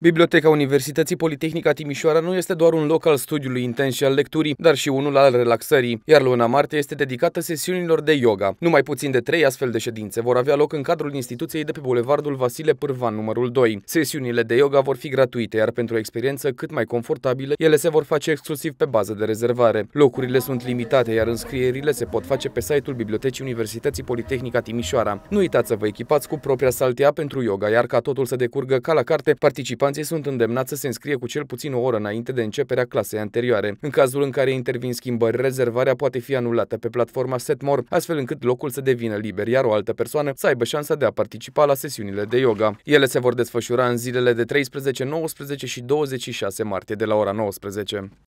Biblioteca Universității Politehnica Timișoara nu este doar un loc al studiului intens și al lecturii, dar și unul al relaxării, iar luna martie este dedicată sesiunilor de yoga. Numai puțin de trei astfel de ședințe vor avea loc în cadrul instituției de pe Bulevardul Vasile Pârvan, numărul 2. Sesiunile de yoga vor fi gratuite, iar pentru o experiență cât mai confortabilă, ele se vor face exclusiv pe bază de rezervare. Locurile sunt limitate, iar înscrierile se pot face pe site-ul Bibliotecii Universității Politehnica Timișoara. Nu uitați să vă echipați cu propria saltea pentru yoga, iar ca totul să decurgă ca la carte, participați participanții sunt îndemnați să se înscrie cu cel puțin o oră înainte de începerea clasei anterioare. În cazul în care intervin schimbări, rezervarea poate fi anulată pe platforma Setmore, astfel încât locul să devină liber, iar o altă persoană să aibă șansa de a participa la sesiunile de yoga. Ele se vor desfășura în zilele de 13, 19 și 26 martie de la ora 19.